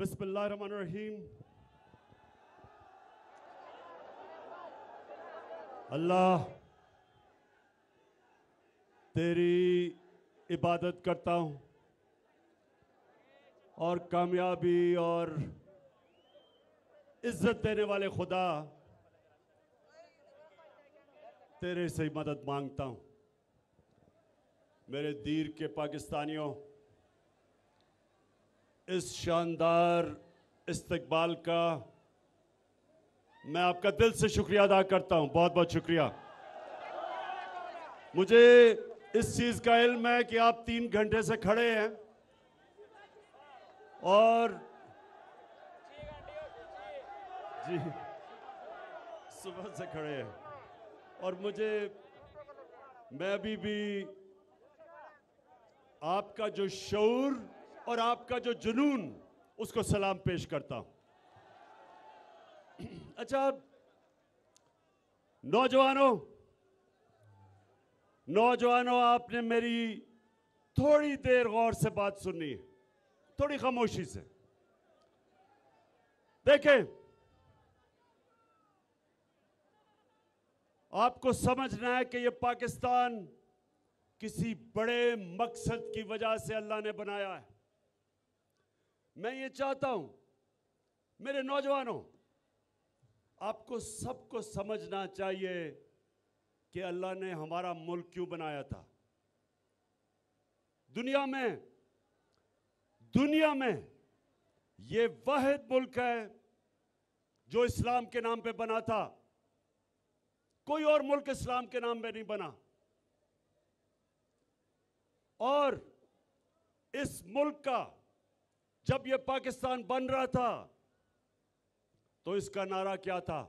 बिस्मिल्लाहिर्रहमानिर्रहीम अल्लाह तेरी इबादत करता हूँ और कामयाबी और इज्जत देने वाले खुदा तेरे से मदद मांगता हूँ मेरे दीर के पाकिस्तानियों इस शानदार इस्तकबाल का मैं आपका दिल से शुक्रिया अदा करता हूं बहुत बहुत शुक्रिया मुझे इस चीज का इल्म है कि आप तीन घंटे से खड़े हैं और जी सुबह से खड़े हैं और मुझे मैं अभी भी आपका जो शौर और आपका जो जुनून उसको सलाम पेश करता हूं अच्छा नौजवानों नौजवानों आपने मेरी थोड़ी देर गौर से बात सुननी है थोड़ी खामोशी से देखें आपको समझना है कि यह पाकिस्तान किसी बड़े मकसद की वजह से अल्लाह ने बनाया है मैं ये चाहता हूं मेरे नौजवानों आपको सबको समझना चाहिए कि अल्लाह ने हमारा मुल्क क्यों बनाया था दुनिया में दुनिया में ये वाहिद मुल्क है जो इस्लाम के नाम पे बना था कोई और मुल्क इस्लाम के नाम पे नहीं बना और इस मुल्क का जब ये पाकिस्तान बन रहा था तो इसका नारा क्या था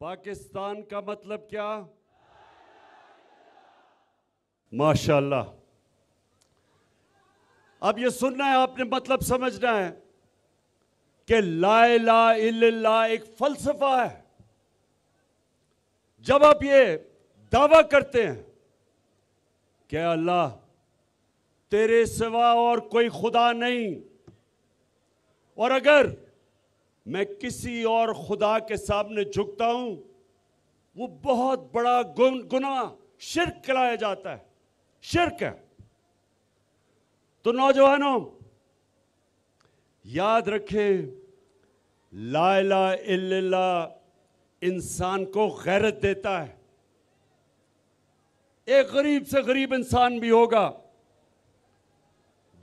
पाकिस्तान का मतलब क्या माशाल्लाह अब ये सुनना है आपने मतलब समझना है कि ला ला इल्ला एक फलसफा है जब आप ये दावा करते हैं क्या अल्लाह तेरे सिवा और कोई खुदा नहीं और अगर मैं किसी और खुदा के सामने झुकता हूं वो बहुत बड़ा गुन गुना शिरक कराया जाता है शिरक है तो नौजवानों याद रखें लाला इल्ला इंसान को गैरत देता है एक गरीब से गरीब इंसान भी होगा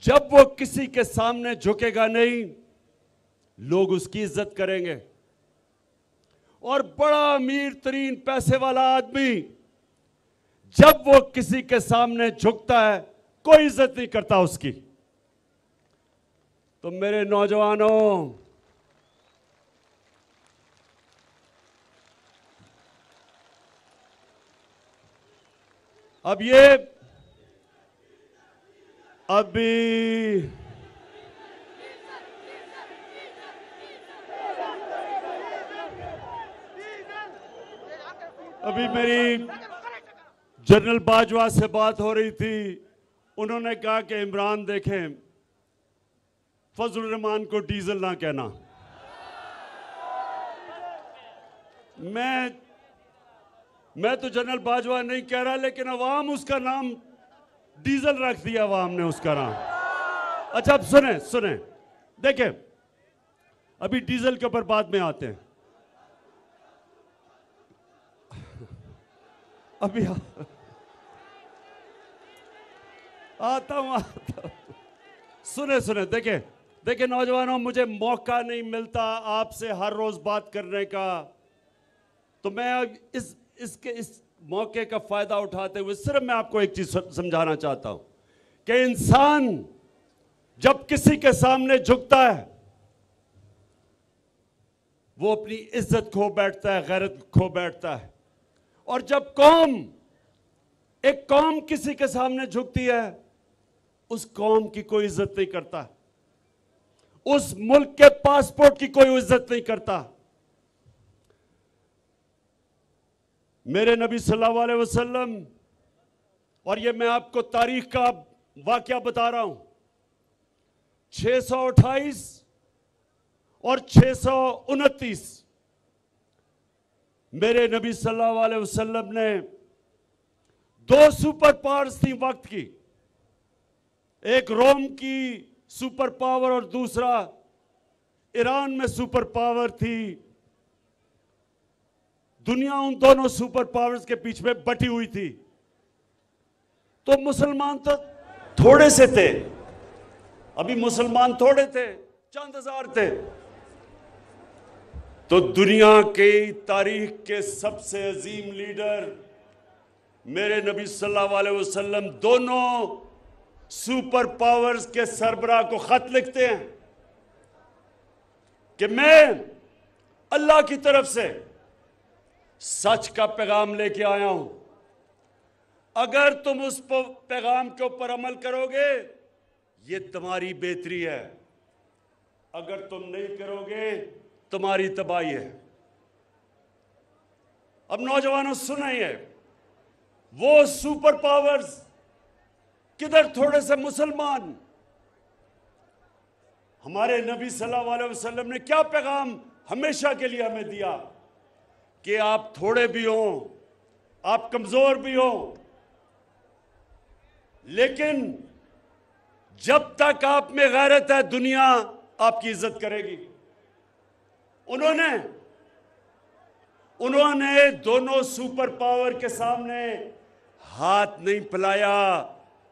जब वो किसी के सामने झुकेगा नहीं लोग उसकी इज्जत करेंगे और बड़ा अमीर तरीन पैसे वाला आदमी जब वो किसी के सामने झुकता है कोई इज्जत नहीं करता उसकी तो मेरे नौजवानों अब ये अभी अभी मेरी जनरल बाजवा से बात हो रही थी उन्होंने कहा कि इमरान देखें फजल रहमान को डीजल ना कहना मैं मैं तो जनरल बाजवा नहीं कह रहा लेकिन अवाम उसका नाम डीजल रख दिया अवाम ने उसका नाम अच्छा अब सुने सुने देखे अभी डीजल के ऊपर बाद में आते हैं अभी आ, आता हूं आता हूं सुने सुने देखे देखे नौजवानों मुझे मौका नहीं मिलता आपसे हर रोज बात करने का तो मैं इस इसके इस मौके का फ़ायदा उठाते हुए सिर्फ मैं आपको एक चीज़ समझाना चाहता हूं कि इंसान जब किसी के सामने झुकता है वो अपनी इज्जत खो बैठता है गैरत खो बैठता है और जब कौम एक कौम किसी के सामने झुकती है उस कौम की कोई इज्जत नहीं करता उस मुल्क के पासपोर्ट की कोई इज्जत नहीं करता मेरे नबी सल्लल्लाहु अलैहि वसल्लम और ये मैं आपको तारीख का वाक्य बता रहा हूं छ और छ मेरे नबी सल्लल्लाहु अलैहि वसल्लम ने दो सुपर पावर्स थी वक्त की एक रोम की सुपर पावर और दूसरा ईरान में सुपर पावर थी दुनिया उन दोनों सुपर पावर्स के बीच में बटी हुई थी तो मुसलमान तो थोड़े से थे अभी मुसलमान थोड़े थे चंद हजार थे तो दुनिया की तारीख के सबसे अजीम लीडर मेरे नबी सल्लल्लाहु अलैहि वसल्लम दोनों सुपर पावर्स के सरबरा को खत लिखते हैं कि मैं अल्लाह की तरफ से सच का पैगाम लेके आया हूं अगर तुम उस पैगाम के ऊपर अमल करोगे ये तुम्हारी बेहतरी है अगर तुम नहीं करोगे तुम्हारी तबाही है अब नौजवानों सुनाइए वो सुपर पावर्स किधर थोड़े से मुसलमान हमारे नबी सल्लल्लाहु अलैहि वसल्लम ने क्या पैगाम हमेशा के लिए हमें दिया कि आप थोड़े भी हों आप कमजोर भी हों लेकिन जब तक आप में गैरत है दुनिया आपकी इज्जत करेगी उन्होंने उन्होंने दोनों सुपर पावर के सामने हाथ नहीं फैलाया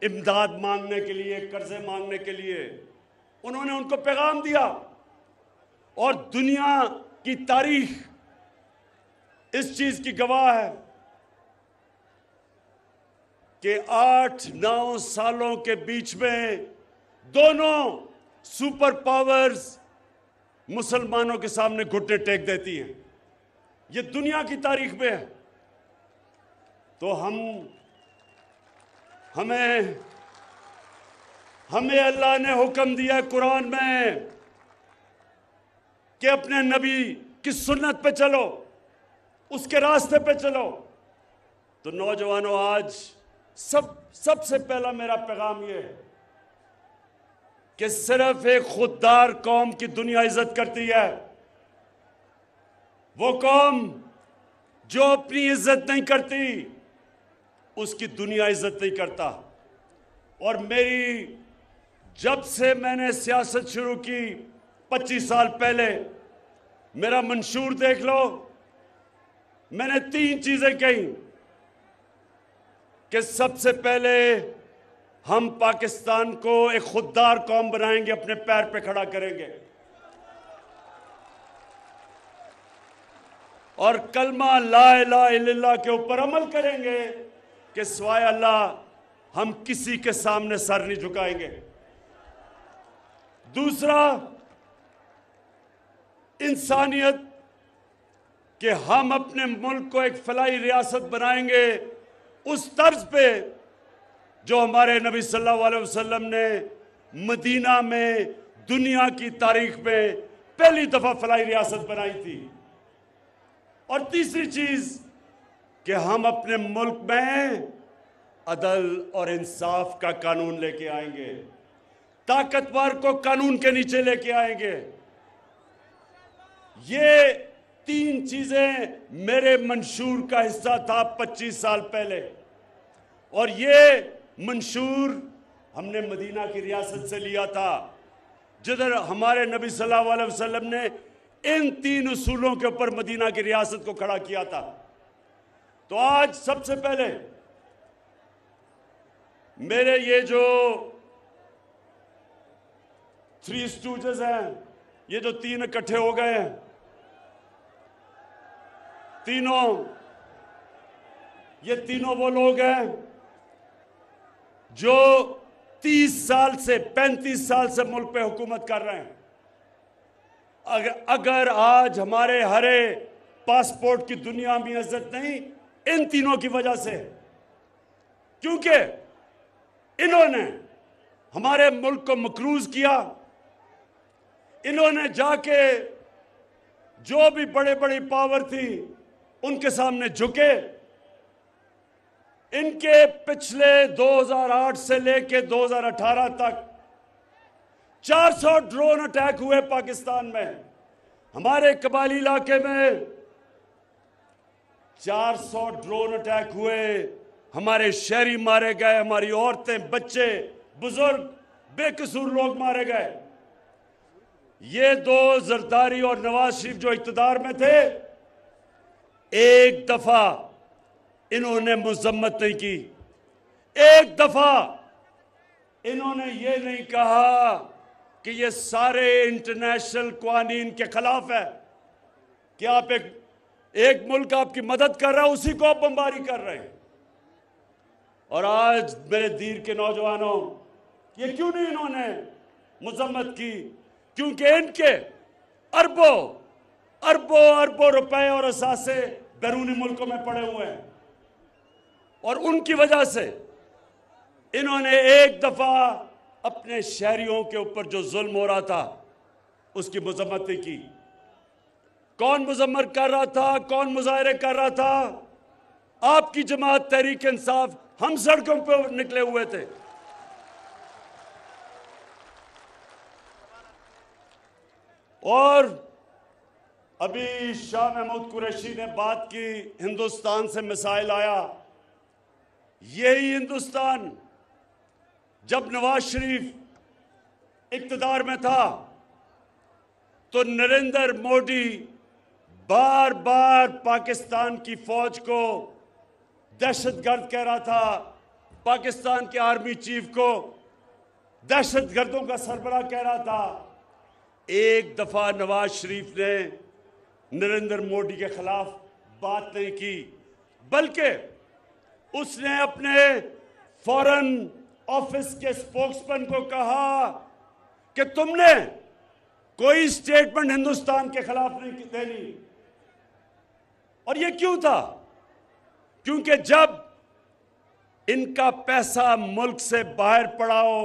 इमदाद मांगने के लिए कर्जे मांगने के लिए उन्होंने उनको पैगाम दिया और दुनिया की तारीख इस चीज की गवाह है कि आठ नौ सालों के बीच में दोनों सुपर पावर्स मुसलमानों के सामने घुटने टेक देती हैं ये दुनिया की तारीख में है तो हम हमें हमें अल्लाह ने हुक्म दिया है कुरान में कि अपने नबी की सुन्नत पे चलो उसके रास्ते पे चलो तो नौजवानों आज सब सबसे पहला मेरा पैगाम ये है कि सिर्फ एक खुददार कौम की दुनिया इज्जत करती है वो कौम जो अपनी इज्जत नहीं करती उसकी दुनिया इज्जत नहीं करता और मेरी जब से मैंने सियासत शुरू की 25 साल पहले मेरा मंशूर देख लो मैंने तीन चीजें कही कि सबसे पहले हम पाकिस्तान को एक खुददार कौम बनाएंगे अपने पैर पे खड़ा करेंगे और कलमा ला ला के ऊपर अमल करेंगे कि सवाय अल्लाह हम किसी के सामने सर नहीं झुकाएंगे दूसरा इंसानियत कि हम अपने मुल्क को एक फलाई रियासत बनाएंगे उस तर्ज पे जो हमारे नबी सल्लल्लाहु अलैहि वसल्लम ने मदीना में दुनिया की तारीख में पहली दफ़ा फलाई रियासत बनाई थी और तीसरी चीज़ कि हम अपने मुल्क में अदल और इंसाफ का कानून लेके आएंगे ताकतवर को कानून के नीचे लेके आएंगे ये तीन चीजें मेरे मंशूर का हिस्सा था 25 साल पहले और ये मंशूर हमने मदीना की रियासत से लिया था जिधर हमारे नबी सल्लल्लाहु अलैहि वसल्लम ने इन तीन उसूलों के ऊपर मदीना की रियासत को खड़ा किया था तो आज सबसे पहले मेरे ये जो थ्री स्टूज हैं ये जो तीन इकट्ठे हो गए हैं तीनों ये तीनों वो लोग हैं जो 30 साल से 35 साल से मुल्क पे हुकूमत कर रहे हैं अगर अगर आज हमारे हरे पासपोर्ट की दुनिया में इज्जत नहीं इन तीनों की वजह से क्योंकि इन्होंने हमारे मुल्क को मकरूज किया इन्होंने जाके जो भी बड़े बड़ी पावर थी उनके सामने झुके इनके पिछले 2008 से लेके 2018 तक 400 ड्रोन अटैक हुए पाकिस्तान में हमारे कबाली इलाके में 400 ड्रोन अटैक हुए हमारे शहरी मारे गए हमारी औरतें बच्चे बुजुर्ग बेकसूर लोग मारे गए ये दो जरदारी और नवाज शरीफ जो इकतदार में थे एक दफ़ा इन्होंने मुजम्मत नहीं की एक दफ़ा इन्होंने ये नहीं कहा कि ये सारे इंटरनेशनल कवानीन के खिलाफ है कि आप एक एक मुल्क आपकी मदद कर रहा है उसी को आप बमबारी कर रहे हैं और आज मेरे दीर के नौजवानों ये क्यों नहीं इन्होंने मुजम्मत की क्योंकि इनके अरबों अरबों अरबों रुपए और असासे बैरूनी मुल्कों में पड़े हुए हैं और उनकी वजह से इन्होंने एक दफ़ा अपने शहरियों के ऊपर जो जुल्म हो रहा था उसकी मजम्मतें की कौन मुजम्मत कर रहा था कौन मुजाहरे कर रहा था आपकी जमात तहरीक इंसाफ हम सड़कों पर निकले हुए थे और अभी शाह महमूद कुरैशी ने बात की हिंदुस्तान से मिसाइल आया यही हिंदुस्तान जब नवाज शरीफ इकतदार में था तो नरेंद्र मोदी बार बार पाकिस्तान की फौज को दहशतगर्द कह रहा था पाकिस्तान के आर्मी चीफ को दहशतगर्दों का सरबरा कह रहा था एक दफ़ा नवाज शरीफ ने नरेंद्र मोदी के खिलाफ बात नहीं की बल्कि उसने अपने फॉरेन ऑफिस के स्पोक्समैन को कहा कि तुमने कोई स्टेटमेंट हिंदुस्तान के खिलाफ नहीं देनी और ये क्यों था क्योंकि जब इनका पैसा मुल्क से बाहर पड़ाओ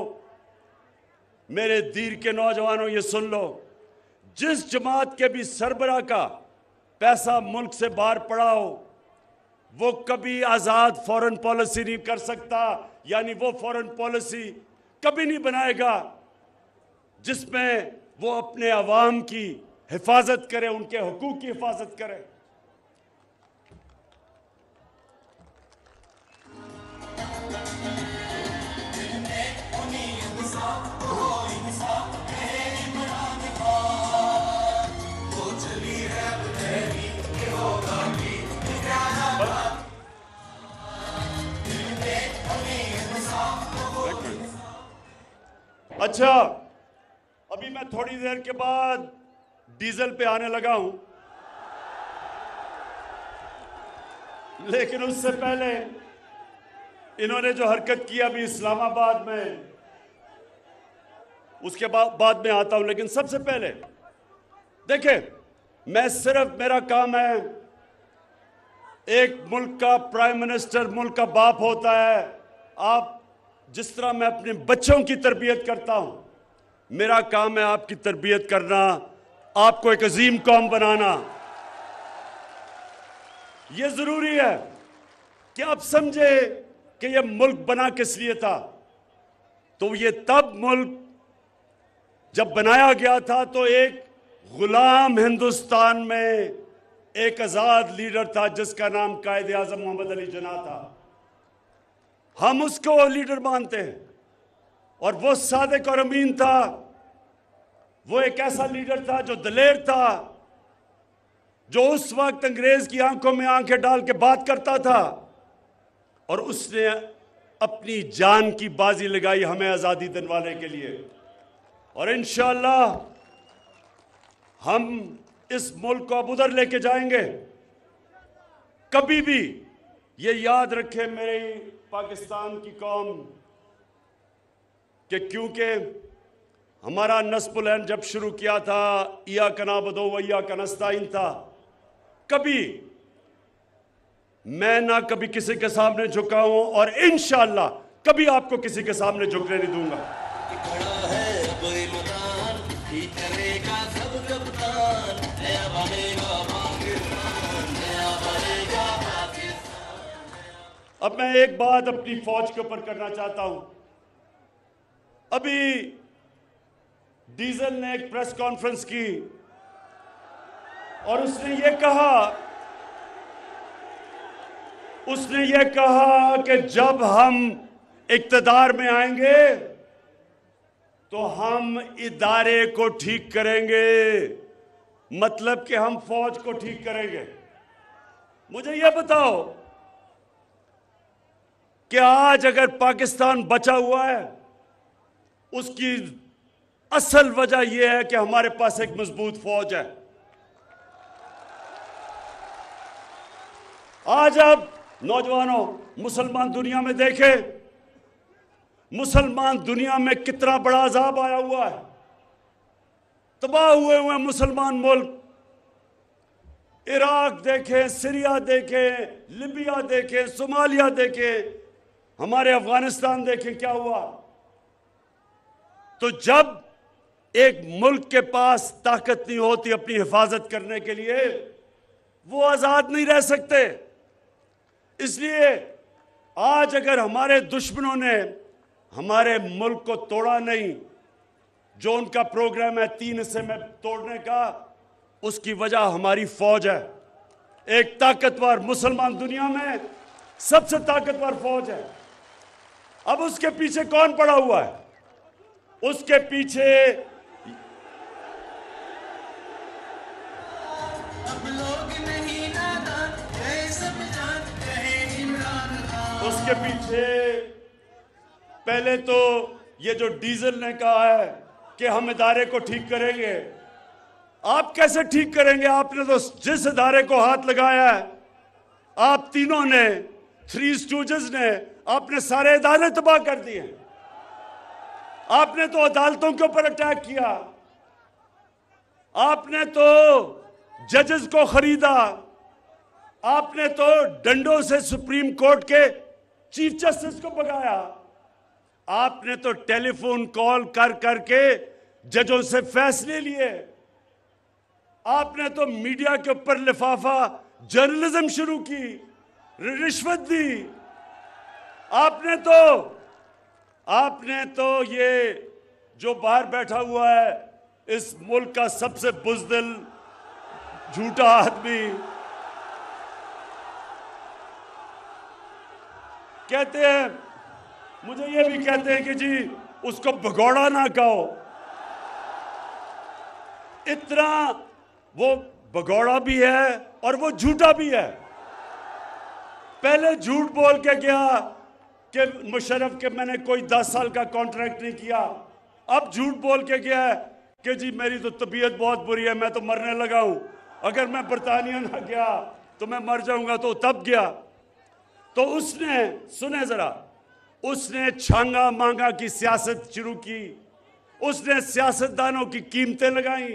मेरे दीर के नौजवानों ये सुन लो जिस जमात के भी सरबरा का पैसा मुल्क से बाहर पड़ा हो वो कभी आज़ाद फॉरेन पॉलिसी नहीं कर सकता यानी वो फॉरेन पॉलिसी कभी नहीं बनाएगा जिसमें वो अपने आवाम की हिफाजत करे उनके हकूक़ की हिफाजत करे अच्छा अभी मैं थोड़ी देर के बाद डीजल पे आने लगा हूं लेकिन उससे पहले इन्होंने जो हरकत की अभी इस्लामाबाद में उसके बाद बाद में आता हूं लेकिन सबसे पहले देखे मैं सिर्फ मेरा काम है एक मुल्क का प्राइम मिनिस्टर मुल्क का बाप होता है आप जिस तरह मैं अपने बच्चों की तरबियत करता हूं मेरा काम है आपकी तरबियत करना आपको एक अजीम कौम बनाना यह जरूरी है कि आप समझे कि यह मुल्क बना किस लिए था तो यह तब मुल्क जब बनाया गया था तो एक गुलाम हिंदुस्तान में एक आज़ाद लीडर था जिसका नाम कायद आजम मोहम्मद अली जना था हम उसको लीडर मानते हैं और वो सादक और अमीन था वो एक ऐसा लीडर था जो दलेर था जो उस वक्त अंग्रेज की आंखों में आंखें डाल के बात करता था और उसने अपनी जान की बाजी लगाई हमें आज़ादी दिलवाने के लिए और इन हम इस मुल्क को अब उधर लेके जाएंगे कभी भी ये याद रखे मेरी पाकिस्तान की कौम कि क्योंकि हमारा नस्पुलैन जब शुरू किया था या कना बदो वैया का नस्ताइन था कभी मैं ना कभी किसी के सामने झुका हूं और इन कभी आपको किसी के सामने झुकने नहीं दूंगा अब मैं एक बात अपनी फौज के ऊपर करना चाहता हूं अभी डीजल ने एक प्रेस कॉन्फ्रेंस की और उसने यह कहा उसने यह कहा कि जब हम इकतदार में आएंगे तो हम इदारे को ठीक करेंगे मतलब कि हम फौज को ठीक करेंगे मुझे यह बताओ कि आज अगर पाकिस्तान बचा हुआ है उसकी असल वजह यह है कि हमारे पास एक मजबूत फौज है आज आप नौजवानों मुसलमान दुनिया में देखें मुसलमान दुनिया में कितना बड़ा अजाब आया हुआ है तबाह हुए हुए मुसलमान मुल्क इराक देखें सीरिया देखें लिबिया देखें सोमालिया देखें हमारे अफगानिस्तान देखें क्या हुआ तो जब एक मुल्क के पास ताकत नहीं होती अपनी हिफाजत करने के लिए वो आज़ाद नहीं रह सकते इसलिए आज अगर हमारे दुश्मनों ने हमारे मुल्क को तोड़ा नहीं जो उनका प्रोग्राम है तीन हिस्से में तोड़ने का उसकी वजह हमारी फौज है एक ताकतवर मुसलमान दुनिया में सबसे ताकतवर फौज है अब उसके पीछे कौन पड़ा हुआ है उसके पीछे उसके पीछे पहले तो ये जो डीजल ने कहा है कि हम इदारे को ठीक करेंगे आप कैसे ठीक करेंगे आपने तो जिस इदारे को हाथ लगाया है आप तीनों ने थ्री स्टूज ने आपने सारे इदारे तबाह कर दिए आपने तो अदालतों के ऊपर अटैक किया आपने तो जजेस को खरीदा आपने तो डंडों से सुप्रीम कोर्ट के चीफ जस्टिस को भगाया आपने तो टेलीफोन कॉल कर करके जजों से फैसले लिए आपने तो मीडिया के ऊपर लिफाफा जर्नलिज्म शुरू की रिश्वत दी आपने तो आपने तो ये जो बाहर बैठा हुआ है इस मुल्क का सबसे बुजदिल झूठा आदमी कहते हैं मुझे ये भी कहते हैं कि जी उसको भगौड़ा ना कहो इतना वो भगौड़ा भी है और वो झूठा भी है पहले झूठ बोल के गया कि मुशरफ के मैंने कोई दस साल का कॉन्ट्रैक्ट नहीं किया अब झूठ बोल के गया है कि जी मेरी तो तबीयत बहुत बुरी है मैं तो मरने लगा हूं अगर मैं बरतानिया ना गया तो मैं मर जाऊंगा तो तब गया तो उसने सुने ज़रा उसने छांगा मांगा की सियासत शुरू की उसने सियासतदानों की कीमतें लगाई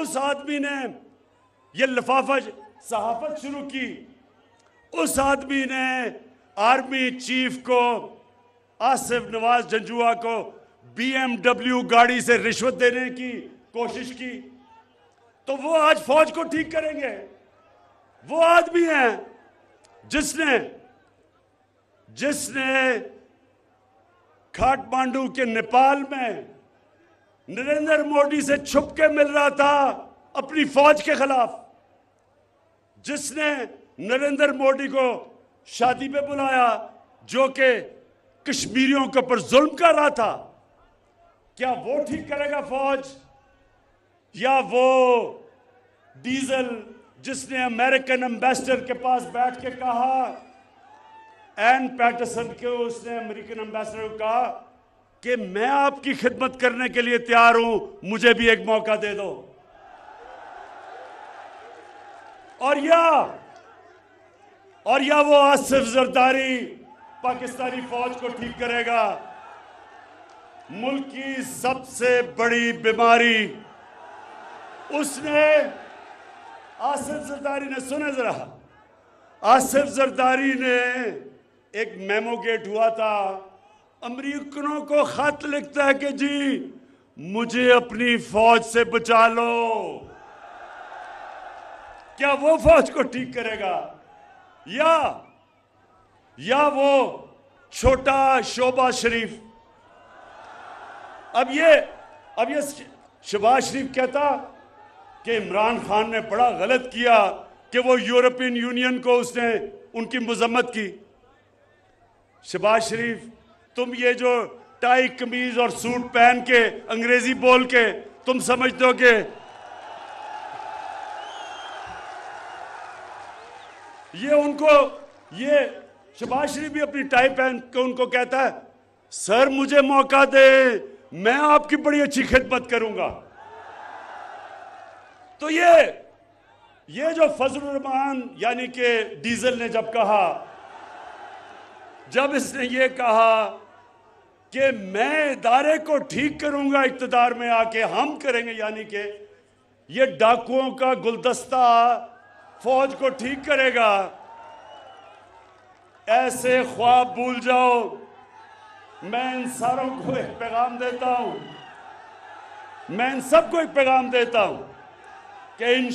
उस आदमी ने ये लिफाफा सहाफत शुरू की उस आदमी ने आर्मी चीफ को आसिफ नवाज जंजुआ को बीएमडब्ल्यू गाड़ी से रिश्वत देने की कोशिश की तो वो आज फौज को ठीक करेंगे वो आदमी है जिसने जिसने काठमांडू के नेपाल में नरेंद्र मोदी से छुप के मिल रहा था अपनी फौज के खिलाफ जिसने नरेंद्र मोदी को शादी पे बुलाया जो कि कश्मीरियों के ऊपर जुल्म कर रहा था क्या वो ठीक करेगा फौज या वो डीजल जिसने अमेरिकन एम्बेसडर के पास बैठ के कहा एन पैटरसन के उसने अमेरिकन एम्बेसडर को कहा कि मैं आपकी खिदमत करने के लिए तैयार हूं मुझे भी एक मौका दे दो और या और या वो आसिफ जरदारी पाकिस्तानी फौज को ठीक करेगा मुल्क की सबसे बड़ी बीमारी उसने आसिफ जरदारी ने सुने जरा आसिफ जरदारी ने एक मेमोगेट हुआ था अमरीकनों को खत लिखता है कि जी मुझे अपनी फौज से बचा लो क्या वो फौज को ठीक करेगा या या वो छोटा शोबा शरीफ अब ये अब ये शबाज शरीफ कहता कि इमरान खान ने बड़ा गलत किया कि वो यूरोपियन यूनियन को उसने उनकी मजम्मत की शबाज शरीफ तुम ये जो टाई कमीज और सूट पहन के अंग्रेजी बोल के तुम समझते हो कि ये उनको ये शबाज शरीफ भी अपनी टाई पहन के उनको कहता है सर मुझे मौका दे मैं आपकी बड़ी अच्छी खिदमत करूंगा तो ये ये जो फजल रहमान यानी कि डीजल ने जब कहा जब इसने ये कहा कि मैं इदारे को ठीक करूंगा इकतदार में आके हम करेंगे यानी के ये डाकुओं का गुलदस्ता फौज को ठीक करेगा ऐसे ख्वाब भूल जाओ मैं इन सारों को एक पैगाम देता हूं मैं इन सबको एक पैगाम देता हूं कि इन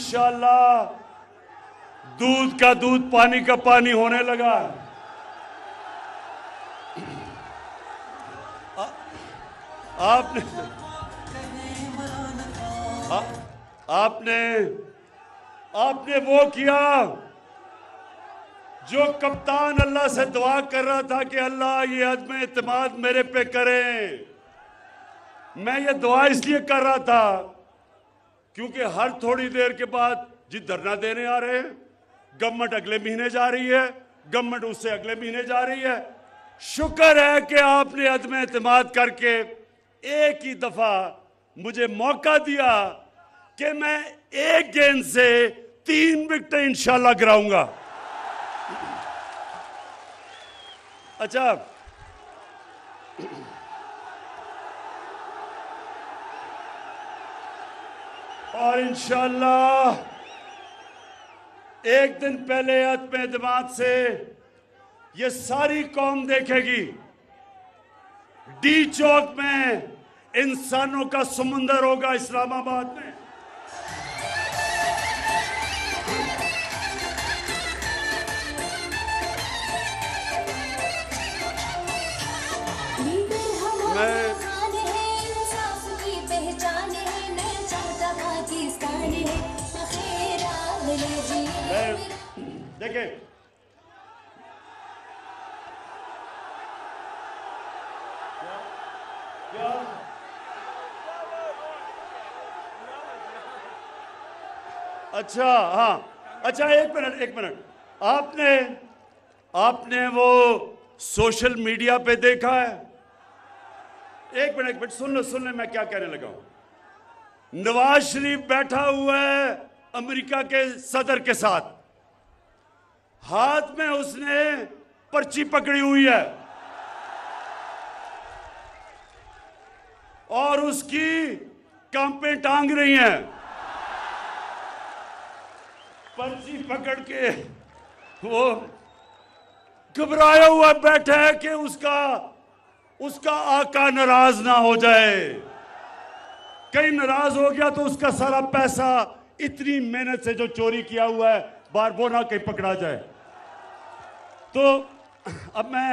दूध का दूध पानी का पानी होने लगा है आपने आ, आपने आपने वो किया जो कप्तान अल्लाह से दुआ कर रहा था कि अल्लाह ये अदम अतमाद मेरे पे करें मैं ये दुआ इसलिए कर रहा था क्योंकि हर थोड़ी देर के बाद जी धरना देने आ रहे हैं गवर्नमेंट अगले महीने जा रही है गवर्नमेंट उससे अगले महीने जा रही है शुक्र है कि आपने अदम अतमाद करके एक ही दफा मुझे मौका दिया कि मैं एक गेंद से तीन विकटें इंशाल्लाह गिराऊंगा अच्छा और इंशाल्लाह एक दिन पहले अतम एतमाद से ये सारी कौम देखेगी डी चौक में इंसानों का समुंदर होगा इस्लामाबाद में देखे अच्छा हाँ अच्छा एक मिनट एक मिनट आपने आपने वो सोशल मीडिया पे देखा है एक मिनट एक मिनट सुन लो सुन लो मैं क्या कहने लगा हूं नवाज शरीफ बैठा हुआ है अमेरिका के सदर के साथ हाथ में उसने पर्ची पकड़ी हुई है और उसकी कांपे टांग रही हैं पर्ची पकड़ के वो घबराया हुआ बैठा है कि उसका उसका आका नाराज ना हो जाए कहीं नाराज हो गया तो उसका सारा पैसा इतनी मेहनत से जो चोरी किया हुआ है बार वो ना कहीं पकड़ा जाए तो अब मैं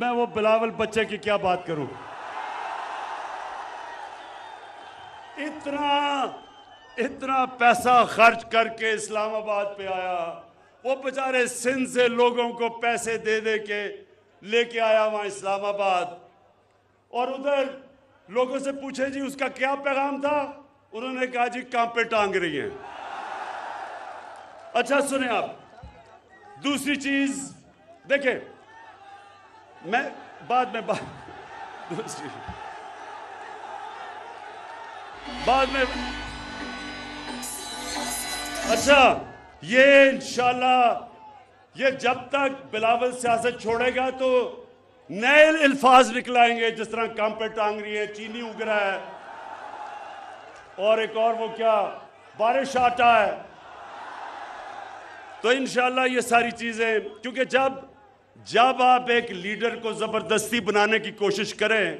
मैं वो बिलावल बच्चे की क्या बात करूं इतना इतना पैसा खर्च करके इस्लामाबाद पे आया वो बेचारे सिंध से लोगों को पैसे दे दे के लेके आया वहां इस्लामाबाद और उधर लोगों से पूछे जी उसका क्या पैगाम था उन्होंने कहा जी कांपे टांग रही हैं अच्छा सुने आप दूसरी चीज देखे मैं बाद में बात दूसरी बाद में अच्छा ये इंशाल्लाह ये जब तक बिलावल सियासत छोड़ेगा तो नए अल्फाज निकलाएंगे जिस तरह काम पर टांग रही है चीनी उग रहा है और एक और वो क्या बारिश आटा है तो इन ये सारी चीज़ें क्योंकि जब जब आप एक लीडर को ज़बरदस्ती बनाने की कोशिश करें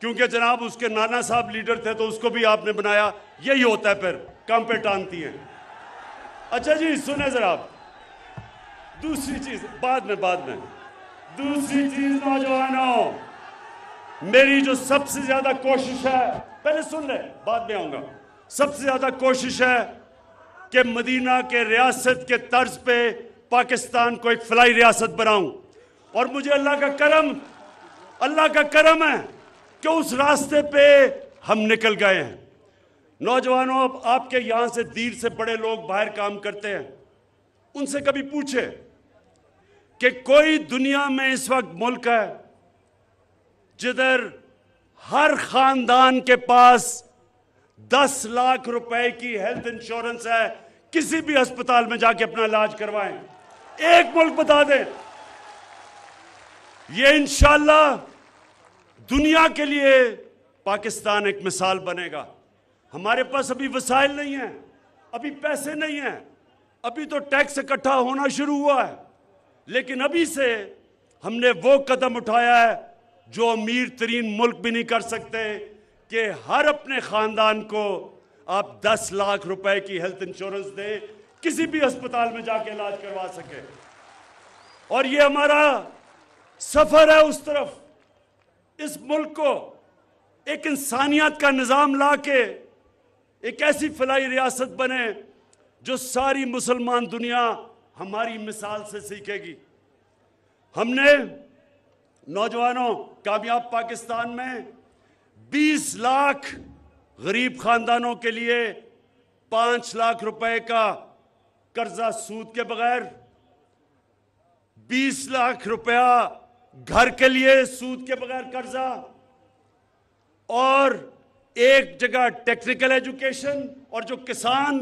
क्योंकि जनाब उसके नाना साहब लीडर थे तो उसको भी आपने बनाया यही होता है फिर काम पे टानती हैं अच्छा जी सुने जरा दूसरी चीज़ बाद में बाद में दूसरी चीज़ नौजवानों मेरी जो सबसे ज़्यादा कोशिश है पहले सुन ले बाद में आऊंगा सबसे ज़्यादा कोशिश है कि मदीना के रियासत के तर्ज पे पाकिस्तान को एक फलाई रियासत बनाऊं और मुझे अल्लाह का करम अल्लाह का करम है कि उस रास्ते पे हम निकल गए हैं नौजवानों अब आपके यहां से दीर से बड़े लोग बाहर काम करते हैं उनसे कभी पूछे कि कोई दुनिया में इस वक्त मुल्क है जिधर हर खानदान के पास दस लाख रुपए की हेल्थ इंश्योरेंस है किसी भी अस्पताल में जाके अपना इलाज करवाएं एक मुल्क बता दें ये इंशाला दुनिया के लिए पाकिस्तान एक मिसाल बनेगा हमारे पास अभी वसाइल नहीं है अभी पैसे नहीं है अभी तो टैक्स इकट्ठा होना शुरू हुआ है लेकिन अभी से हमने वो कदम उठाया है जो अमीर तरीन मुल्क भी नहीं कर सकते कि हर अपने ख़ानदान को आप 10 लाख रुपए की हेल्थ इंश्योरेंस दें किसी भी अस्पताल में जाके इलाज करवा सके और ये हमारा सफर है उस तरफ इस मुल्क को एक इंसानियत का निज़ाम ला के एक ऐसी फलाई रियासत बने जो सारी मुसलमान दुनिया हमारी मिसाल से सीखेगी हमने नौजवानों कामयाब पाकिस्तान में 20 लाख गरीब खानदानों के लिए पांच लाख रुपए का कर्जा सूद के बगैर बीस लाख रुपया घर के लिए सूद के बगैर कर्जा और एक जगह टेक्निकल एजुकेशन और जो किसान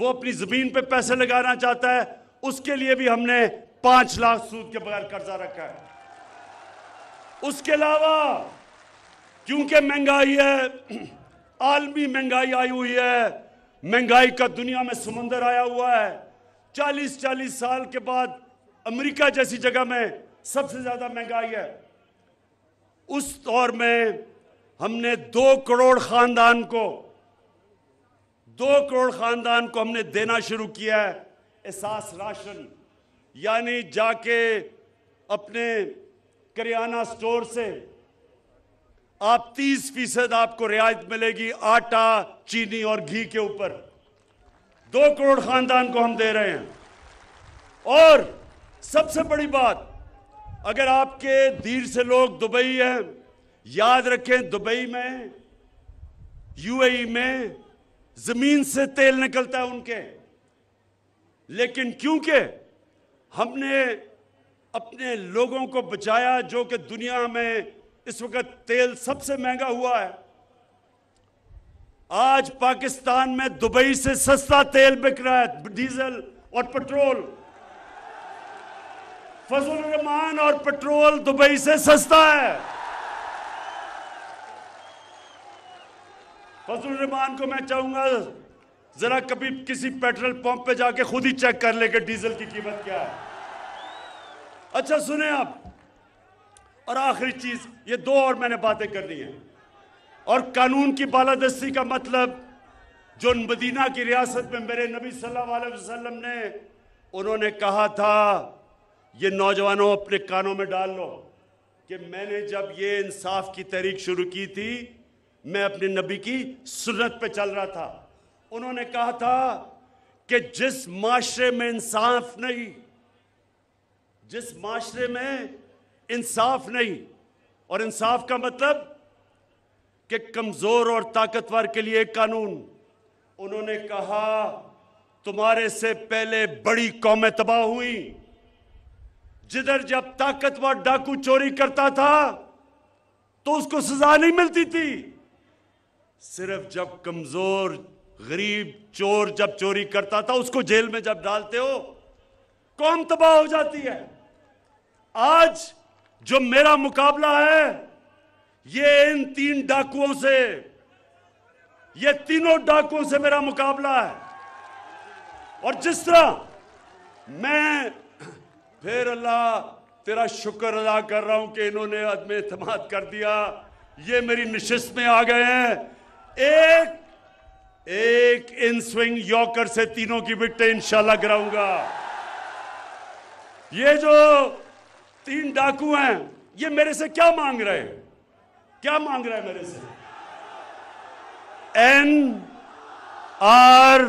वो अपनी जमीन पे पैसे लगाना चाहता है उसके लिए भी हमने पांच लाख सूद के बगैर कर्जा रखा है उसके अलावा क्योंकि महंगाई है आलमी महंगाई आई हुई है महंगाई का दुनिया में समुंदर आया हुआ है चालीस चालीस साल के बाद अमेरिका जैसी जगह में सबसे ज्यादा महंगाई है उस दौर में हमने दो करोड़ खानदान को दो करोड़ खानदान को हमने देना शुरू किया है एहसास राशन यानी जाके अपने करियाना स्टोर से आप 30 फीसद आपको रियायत मिलेगी आटा चीनी और घी के ऊपर दो करोड़ खानदान को हम दे रहे हैं और सबसे बड़ी बात अगर आपके दीर से लोग दुबई हैं याद रखें दुबई में यूएई में जमीन से तेल निकलता है उनके लेकिन क्योंकि हमने अपने लोगों को बचाया जो कि दुनिया में इस वक्त तेल सबसे महंगा हुआ है आज पाकिस्तान में दुबई से सस्ता तेल बिक रहा है डीजल और पेट्रोल फजल रहमान और पेट्रोल दुबई से सस्ता है फजल रहमान को मैं चाहूंगा जरा कभी किसी पेट्रोल पंप पे जाके खुद ही चेक कर ले कि डीजल की कीमत क्या है अच्छा सुने आप और आखिरी चीज़ ये दो और मैंने बातें करनी है और कानून की बालादस्ती का मतलब जो मदीना की रियासत में मेरे नबी सल्लल्लाहु अलैहि वसल्लम ने उन्होंने कहा था ये नौजवानों अपने कानों में डाल लो कि मैंने जब ये इंसाफ की तहरीक शुरू की थी मैं अपने नबी की सुन्नत पे चल रहा था उन्होंने कहा था कि जिस माशरे में इंसाफ नहीं जिस माशरे में इंसाफ नहीं और इंसाफ का मतलब कि कमज़ोर और ताकतवर के लिए एक कानून उन्होंने कहा तुम्हारे से पहले बड़ी कौमें तबाह हुई जिधर जब ताकतवर डाकू चोरी करता था तो उसको सजा नहीं मिलती थी सिर्फ जब कमज़ोर गरीब चोर जब चोरी करता था उसको जेल में जब डालते हो कौम तबाह हो जाती है आज जो मेरा मुकाबला है ये इन तीन डाकुओं से ये तीनों डाकुओं से मेरा मुकाबला है और जिस तरह मैं फिर अल्लाह तेरा शुक्र अदा कर रहा हूं कि इन्होंने अदम एतम कर दिया ये मेरी निशिस्त में आ गए हैं एक एक इन स्विंग यॉकर से तीनों की बिट्टे इंशाला गिराऊंगा ये जो तीन डाकू हैं ये मेरे से क्या मांग रहे हैं क्या मांग रहे हैं मेरे से एन आर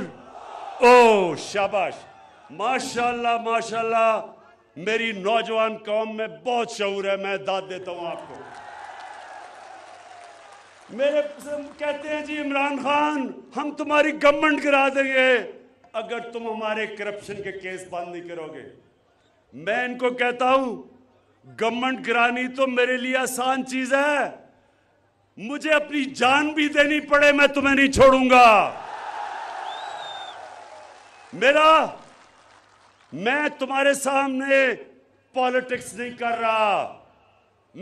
ओ शाबाश माशाल्लाह माशाल्लाह मेरी नौजवान कौम में बहुत शौर है मैं दाद देता हूं आपको मेरे कहते हैं जी इमरान खान हम तुम्हारी गवर्नमेंट गिरा देंगे अगर तुम हमारे करप्शन के केस बंद नहीं करोगे मैं इनको कहता हूं गवर्नमेंट गिरानी तो मेरे लिए आसान चीज है मुझे अपनी जान भी देनी पड़े मैं तुम्हें नहीं छोड़ूंगा मेरा मैं तुम्हारे सामने पॉलिटिक्स नहीं कर रहा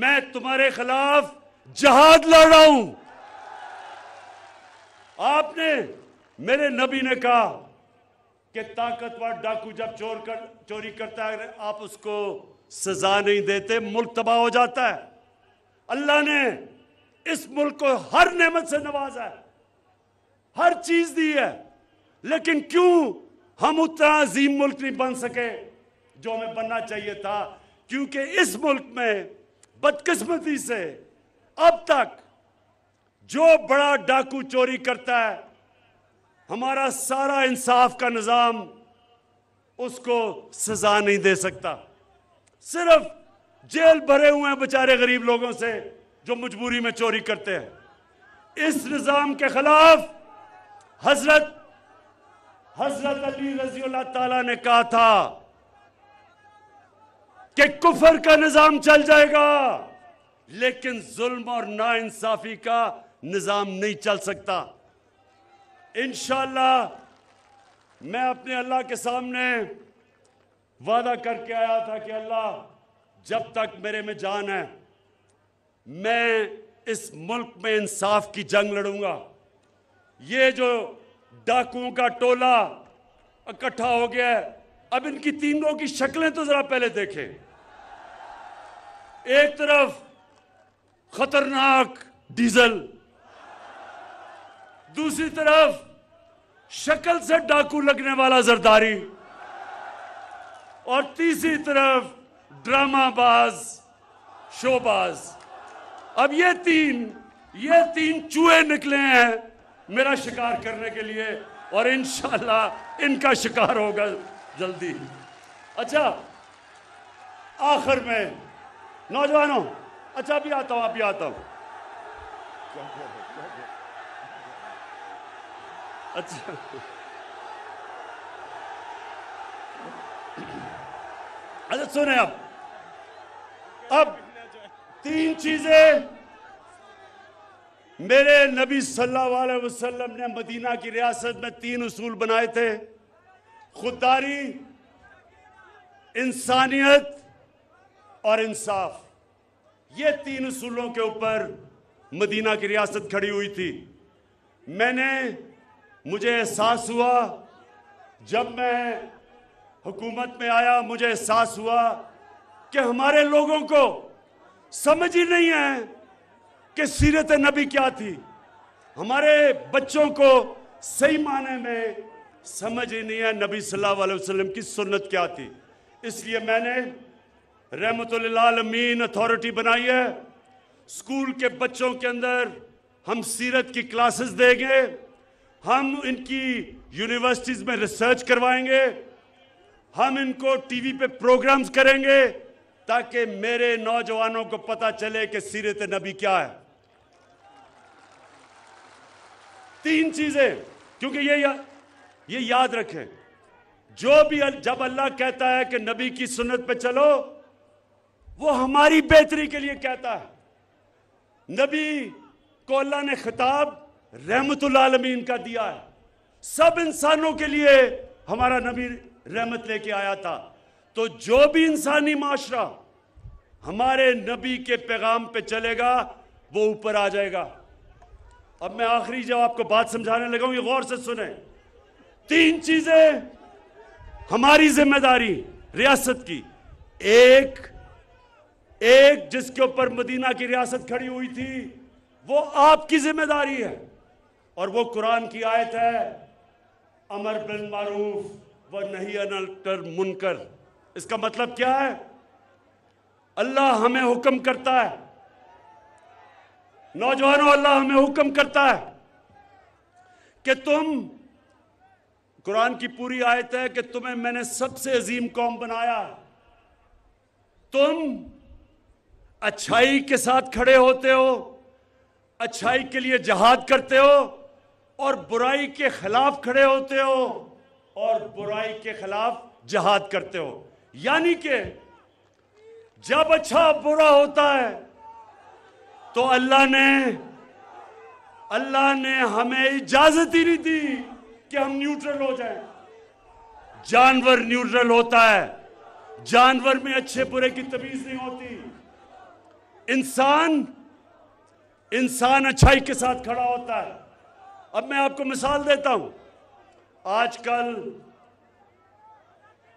मैं तुम्हारे खिलाफ जहाद लड़ रहा हूं आपने मेरे नबी ने कहा कि ताकतवर डाकू जब चोर कर चोरी करता है आप उसको सजा नहीं देते मुल्क तबाह हो जाता है अल्लाह ने इस मुल्क को हर नेमत से नवाजा है हर चीज दी है लेकिन क्यों हम उतना अजीम मुल्क नहीं बन सके जो हमें बनना चाहिए था क्योंकि इस मुल्क में बदकिस्मती से अब तक जो बड़ा डाकू चोरी करता है हमारा सारा इंसाफ का निज़ाम उसको सजा नहीं दे सकता सिर्फ जेल भरे हुए हैं बेचारे गरीब लोगों से जो मजबूरी में चोरी करते हैं इस निज़ाम के खिलाफ हजरत हजरत अली रजी तला ने कहा था कि कुफर का निज़ाम चल जाएगा लेकिन जुल्म और नाइंसाफी का निज़ाम नहीं चल सकता इनशाला मैं अपने अल्लाह के सामने वादा करके आया था कि अल्लाह जब तक मेरे में जान है मैं इस मुल्क में इंसाफ की जंग लड़ूंगा ये जो डाकुओं का टोला इकट्ठा हो गया है अब इनकी तीनों की शक्लें तो जरा पहले देखें एक तरफ खतरनाक डीजल दूसरी तरफ शक्ल से डाकू लगने वाला जरदारी और तीसरी तरफ ड्रामाबाज शोबाज अब ये तीन ये तीन चूहे निकले हैं मेरा शिकार करने के लिए और इन इनका शिकार होगा जल्दी अच्छा आखिर में नौजवानों अच्छा अभी आता हूं अभी आता हूं अच्छा अच्छा सुने अब अब तीन चीजें मेरे नबी सल्लल्लाहु अलैहि वसल्लम ने मदीना की रियासत में तीन उसूल बनाए थे खुददारी इंसानियत और इंसाफ ये तीन उसूलों के ऊपर मदीना की रियासत खड़ी हुई थी मैंने मुझे एहसास हुआ जब मैं हुकूमत में आया मुझे एहसास हुआ कि हमारे लोगों को समझ ही नहीं है कि सीरत नबी क्या थी हमारे बच्चों को सही माने में समझ ही नहीं है नबी सल्लल्लाहु अलैहि वसल्लम की सुन्नत क्या थी इसलिए मैंने रहमतमीन अथॉरिटी बनाई है स्कूल के बच्चों के अंदर हम सीरत की क्लासेस देंगे हम इनकी यूनिवर्सिटीज़ में रिसर्च करवाएंगे हम इनको टीवी पे प्रोग्राम्स करेंगे ताकि मेरे नौजवानों को पता चले कि सीरत नबी क्या है तीन चीजें क्योंकि ये या, ये याद रखें जो भी जब अल्लाह कहता है कि नबी की सुन्नत पे चलो वो हमारी बेहतरी के लिए कहता है नबी को अल्लाह ने खिताब रहमत आलमीन का दिया है सब इंसानों के लिए हमारा नबी रहमत लेके आया था तो जो भी इंसानी माशरा हमारे नबी के पैगाम पे चलेगा वो ऊपर आ जाएगा अब मैं आखिरी जब आपको बात समझाने लगा हूं ये गौर से सुने तीन चीजें हमारी जिम्मेदारी रियासत की एक एक जिसके ऊपर मदीना की रियासत खड़ी हुई थी वो आपकी जिम्मेदारी है और वो कुरान की आयत है अमर बिन मारूफ व नहीं कर मुनकर इसका मतलब क्या है अल्लाह हमें हुक्म करता है नौजवानों अल्लाह हमें हुक्म करता है कि तुम कुरान की पूरी आयत है कि तुम्हें मैंने सबसे अजीम कौम बनाया तुम अच्छाई के साथ खड़े होते हो अच्छाई के लिए जहाद करते हो और बुराई के खिलाफ खड़े होते हो और बुराई के खिलाफ जहाद करते हो यानी कि जब अच्छा बुरा होता है तो अल्लाह ने अल्लाह ने हमें इजाजत ही नहीं दी कि हम न्यूट्रल हो जाएं। जानवर न्यूट्रल होता है जानवर में अच्छे बुरे की तमीज नहीं होती इंसान इंसान अच्छाई के साथ खड़ा होता है अब मैं आपको मिसाल देता हूं आजकल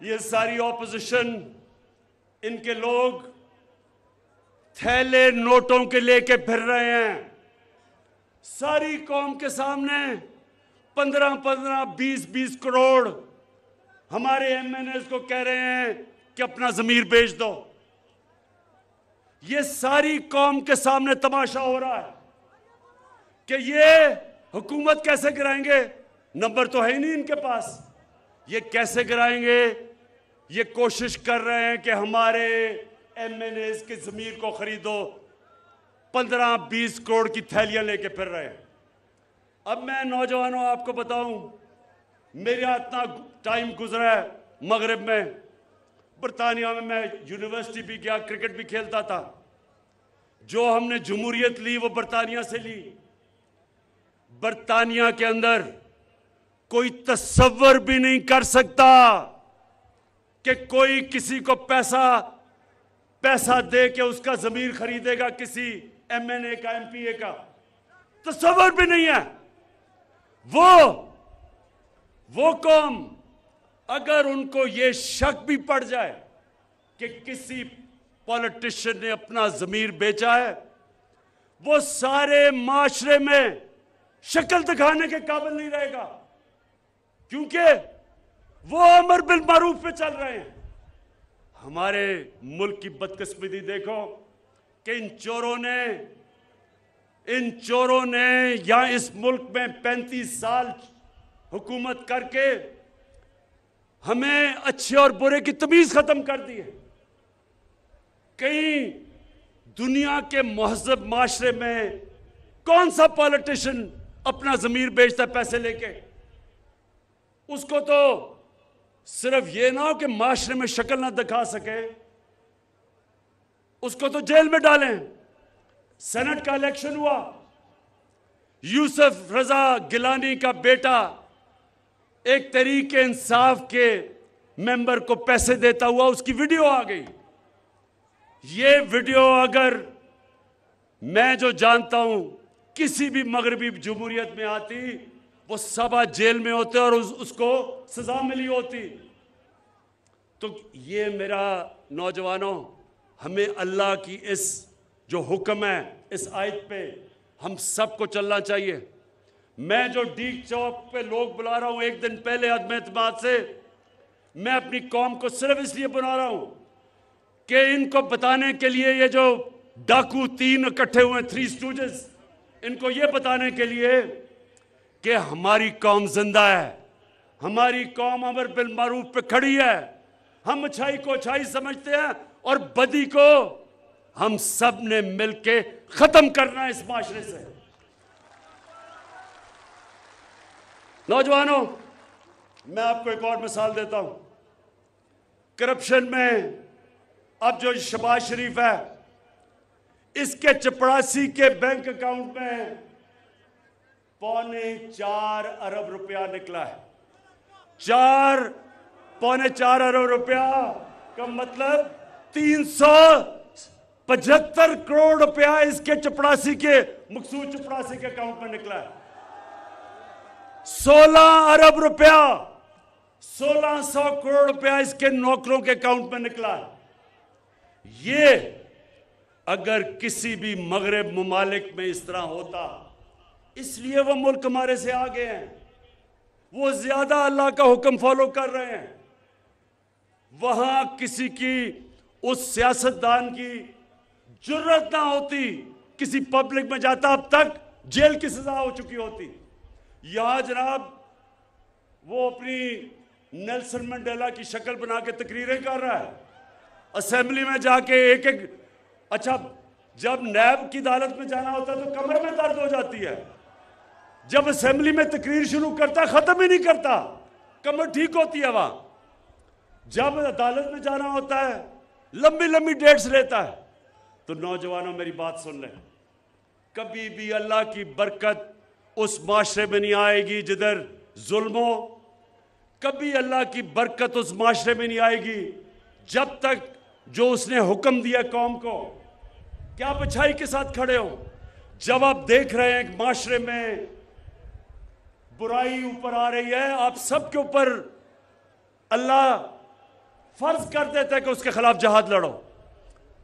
ये सारी ऑपोजिशन इनके लोग थैले नोटों के लेके फिर रहे हैं सारी कौम के सामने पंद्रह पंद्रह बीस बीस करोड़ हमारे एमएनएस को कह रहे हैं कि अपना जमीर बेच दो ये सारी कौम के सामने तमाशा हो रहा है कि ये हुकूमत कैसे गिराएंगे नंबर तो है ही नहीं इनके पास ये कैसे कराएंगे ये कोशिश कर रहे हैं कि हमारे एम एन एज की जमीर को खरीदो पंद्रह बीस करोड़ की थैलियां लेके फिर रहे हैं अब मैं नौजवानों आपको बताऊं मेरा इतना टाइम गुजरा है मगरब में बरतानिया में मैं यूनिवर्सिटी भी गया क्रिकेट भी खेलता था जो हमने जमहूरियत ली वो बरतानिया से ली बरतानिया के अंदर कोई तस्वर भी नहीं कर सकता कि कोई किसी को पैसा पैसा दे के उसका जमीन खरीदेगा किसी एमएनए का एमपीए का तस्वर भी नहीं है वो वो कौम अगर उनको ये शक भी पड़ जाए कि किसी पॉलिटिशियन ने अपना जमीर बेचा है वो सारे माशरे में शक्ल दिखाने के काबिल नहीं रहेगा क्योंकि वो अमर बिल मारूफ पे चल रहे हैं हमारे मुल्क की बदकिस्मती देखो कि इन चोरों ने इन चोरों ने या इस मुल्क में पैंतीस साल हुकूमत करके हमें अच्छे और बुरे की तमीज खत्म कर दी है कहीं दुनिया के महजब माशरे में कौन सा पॉलिटिशियन अपना जमीर बेचता पैसे लेके उसको तो सिर्फ ये ना हो कि माशरे में शक्ल ना दिखा सके उसको तो जेल में डालें सेनेट का इलेक्शन हुआ यूसुफ रजा गिलानी का बेटा एक तरीके इंसाफ के मेंबर को पैसे देता हुआ उसकी वीडियो आ गई ये वीडियो अगर मैं जो जानता हूं किसी भी मगरबी जमहूरियत में आती वो सब आज जेल में होते और उस, उसको सजा मिली होती तो ये मेरा नौजवानों हमें अल्लाह की इस जो हुक्म है इस आयत पे हम सबको चलना चाहिए मैं जो डीक चौक पे लोग बुला रहा हूँ एक दिन पहले अदम अतमाद से मैं अपनी कौम को सिर्फ इसलिए बुला रहा हूँ कि इनको बताने के लिए ये जो डाकू तीन इकट्ठे हुए थ्री स्टूडेंट्स इनको ये बताने के लिए कि हमारी कौम जिंदा है हमारी कौम अमर बिल मारूफ पे खड़ी है हम अच्छाई को अच्छाई समझते हैं और बदी को हम सब ने मिल के खत्म करना है इस माशरे से नौजवानों मैं आपको एक और मिसाल देता हूं करप्शन में अब जो शबाज शरीफ है इसके चपड़ासी के बैंक अकाउंट में पौने चार अरब रुपया निकला है चार पौने चार अरब रुपया का मतलब तीन सौ पचहत्तर करोड़ रुपया इसके चपड़ासी के मकसूद चपड़ासी के अकाउंट में निकला है सोलह अरब रुपया सोलह सौ करोड़ रुपया इसके नौकरों के अकाउंट में निकला है ये अगर किसी भी मगरब ममालिक में इस तरह होता इसलिए वो मुल्क हमारे से आगे हैं वो ज्यादा अल्लाह का हुक्म फॉलो कर रहे हैं वहां किसी की उस सियासतदान की जरूरत ना होती किसी पब्लिक में जाता अब तक जेल की सजा हो चुकी होती यहां जनाब वो अपनी नेल्सन मंडेला की शक्ल बना के तकरीरें कर रहा है असेंबली में जाके एक एक अच्छा जब नैब की अदालत में जाना होता है तो कमर में दर्द हो जाती है जब असेंबली में तकरीर शुरू करता खत्म ही नहीं करता कमर ठीक होती है वहां जब अदालत में जाना होता है लंबी लंबी डेट्स लेता है तो नौजवानों मेरी बात सुन ले कभी भी अल्लाह की बरकत उस माशरे में नहीं आएगी जिधर जुल्मो कभी अल्लाह की बरकत उस माशरे में नहीं आएगी जब तक जो उसने हुक्म दिया कौम को क्या बछाई के साथ खड़े हो जब आप देख रहे हैं माशरे में बुराई ऊपर आ रही है आप सबके ऊपर अल्लाह फर्ज कर देते हैं कि उसके खिलाफ जहाद लड़ो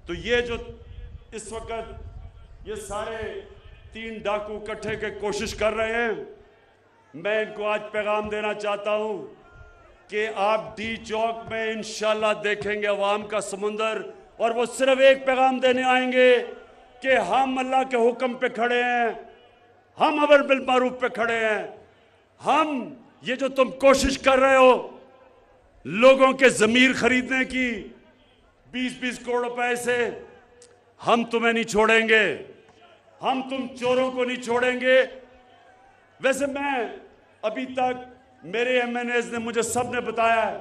तो ये जो इस वक्त ये सारे तीन डाकू इकट्ठे के कोशिश कर रहे हैं मैं इनको आज पैगाम देना चाहता हूं कि आप डी चौक में इंशाला देखेंगे अवाम का समुंदर और वो सिर्फ एक पैगाम देने आएंगे कि हम अल्लाह के हुक्म पे खड़े हैं हम अबर बिल मारूफ पे खड़े हैं हम ये जो तुम कोशिश कर रहे हो लोगों के जमीर खरीदने की बीस बीस करोड़ रुपए से हम तुम्हें नहीं छोड़ेंगे हम तुम चोरों को नहीं छोड़ेंगे वैसे मैं अभी तक मेरे एम ने मुझे सब ने बताया है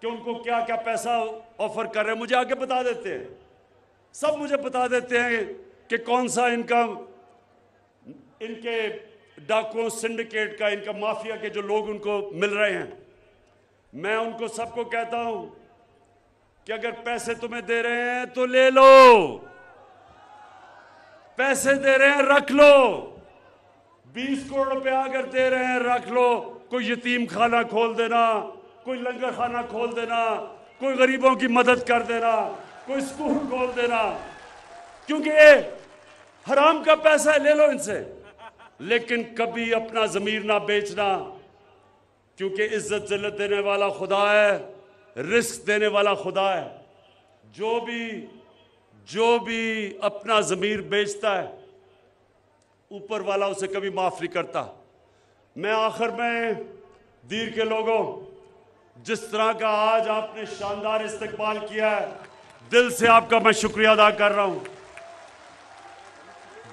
कि उनको क्या क्या पैसा ऑफर कर रहे हैं मुझे आगे बता देते हैं सब मुझे बता देते हैं कि कौन सा इनका इनके डाकुओं सिंडिकेट का इनका माफिया के जो लोग उनको मिल रहे हैं मैं उनको सबको कहता हूं कि अगर पैसे तुम्हें दे रहे हैं तो ले लो पैसे दे रहे हैं रख लो बीस करोड़ रुपया अगर दे रहे हैं रख लो कोई यतीम खाना खोल देना कोई लंगर खाना खोल देना कोई गरीबों की मदद कर देना कोई स्कूल खोल देना क्योंकि हराम का पैसा है ले लो इनसे लेकिन कभी अपना ज़मीर ना बेचना क्योंकि इज्जत जल्द देने वाला खुदा है रिस्क देने वाला खुदा है जो भी जो भी अपना ज़मीर बेचता है ऊपर वाला उसे कभी माफ़ नहीं करता मैं आखिर में दीर के लोगों जिस तरह का आज आपने शानदार इस्तकबाल किया है दिल से आपका मैं शुक्रिया अदा कर रहा हूं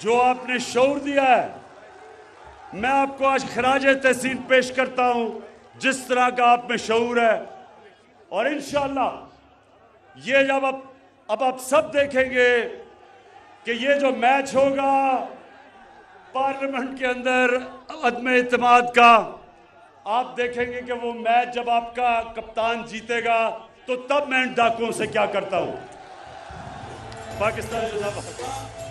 जो आपने शोर दिया है मैं आपको आज खराज तहसीन पेश करता हूं जिस तरह का आप में शूर है और इन ये जब अब अब आप सब देखेंगे कि ये जो मैच होगा पार्लियामेंट के अंदर अदम अतमाद का आप देखेंगे कि वो मैच जब आपका कप्तान जीतेगा तो तब मैं इन डाकुओं से क्या करता हूं पाकिस्तान